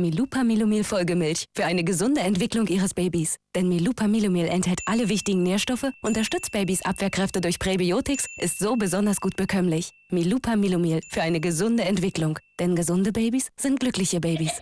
Melupa Milomil Folgemilch für eine gesunde Entwicklung Ihres Babys. Denn Melupa Milomil enthält alle wichtigen Nährstoffe, unterstützt Babys Abwehrkräfte durch Präbiotiks, ist so besonders gut bekömmlich. Melupa Milomil für eine gesunde Entwicklung. Denn gesunde Babys sind glückliche Babys.